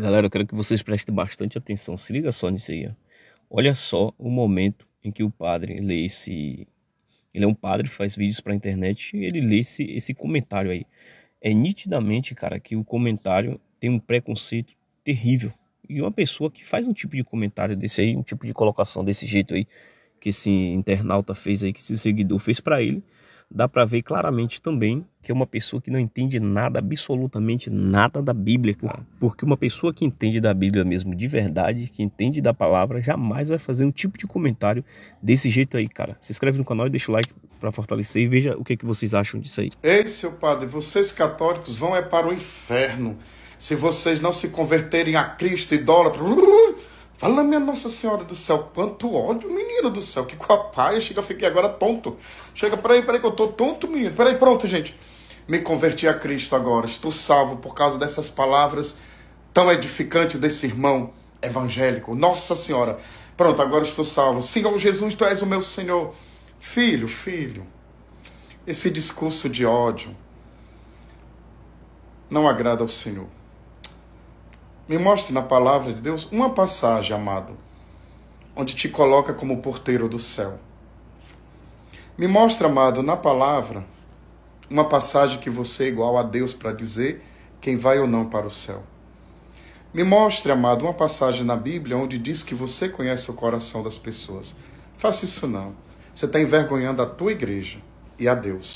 Galera, eu quero que vocês prestem bastante atenção. Se liga só nisso aí. Ó. Olha só o momento em que o padre lê esse. Ele é um padre, faz vídeos pra internet e ele lê esse, esse comentário aí. É nitidamente, cara, que o comentário tem um preconceito terrível. E uma pessoa que faz um tipo de comentário desse aí, um tipo de colocação desse jeito aí, que esse internauta fez aí, que esse seguidor fez para ele, dá para ver claramente também que é uma pessoa que não entende nada, absolutamente nada da Bíblia, cara. Porque uma pessoa que entende da Bíblia mesmo de verdade, que entende da palavra, jamais vai fazer um tipo de comentário desse jeito aí, cara. Se inscreve no canal e deixa o like para fortalecer e veja o que, é que vocês acham disso aí. Ei, seu padre, vocês católicos vão é para o inferno. Se vocês não se converterem a Cristo, idólatra, Fala, minha Nossa Senhora do céu, quanto ódio, menino do céu, que com a paz chega, fiquei agora tonto. Chega, peraí, peraí, que eu tô tonto, menino. Peraí, pronto, gente. Me converti a Cristo agora, estou salvo por causa dessas palavras tão edificantes desse irmão evangélico. Nossa Senhora, pronto, agora estou salvo. Senhor Jesus, tu és o meu Senhor. Filho, filho, esse discurso de ódio não agrada ao Senhor. Me mostre na palavra de Deus uma passagem, amado, onde te coloca como porteiro do céu. Me mostre, amado, na palavra, uma passagem que você é igual a Deus para dizer quem vai ou não para o céu. Me mostre, amado, uma passagem na Bíblia onde diz que você conhece o coração das pessoas. Faça isso não. Você está envergonhando a tua igreja e a Deus.